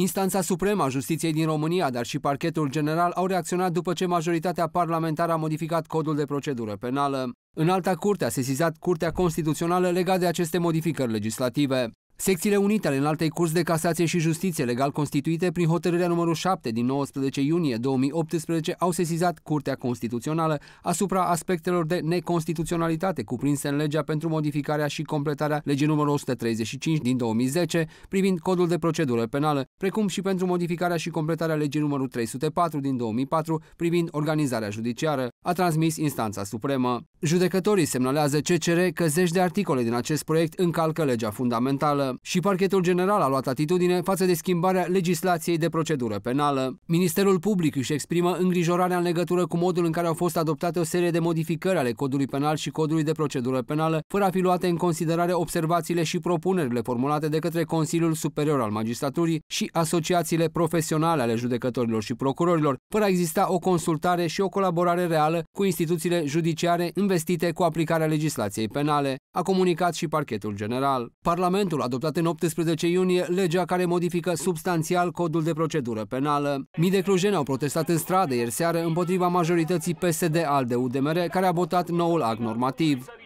Instanța Supremă a Justiției din România, dar și Parchetul General au reacționat după ce majoritatea parlamentară a modificat codul de procedură penală. În alta curte a sesizat Curtea Constituțională legat de aceste modificări legislative. Secțiile unite ale înaltei curs de casație și justiție legal constituite prin hotărârea numărul 7 din 19 iunie 2018 au sesizat Curtea Constituțională asupra aspectelor de neconstituționalitate cuprinse în legea pentru modificarea și completarea legii numărul 135 din 2010 privind codul de procedură penală, precum și pentru modificarea și completarea legii numărul 304 din 2004 privind organizarea judiciară, a transmis instanța supremă. Judecătorii semnalează CCR că zeci de articole din acest proiect încalcă legea fundamentală și parchetul general a luat atitudine față de schimbarea legislației de procedură penală. Ministerul Public își exprimă îngrijorarea în legătură cu modul în care au fost adoptate o serie de modificări ale codului penal și codului de procedură penală, fără a fi luate în considerare observațiile și propunerile formulate de către Consiliul Superior al Magistraturii și asociațiile profesionale ale judecătorilor și procurorilor, fără a exista o consultare și o colaborare reală cu instituțiile judiciare investite cu aplicarea legislației penale, a comunicat și parchetul general. Parlamentul a adoptat în 18 iunie legea care modifică substanțial codul de procedură penală. Mii de clujeni au protestat în stradă ieri seară împotriva majorității PSD al de UDMR, care a votat noul act normativ.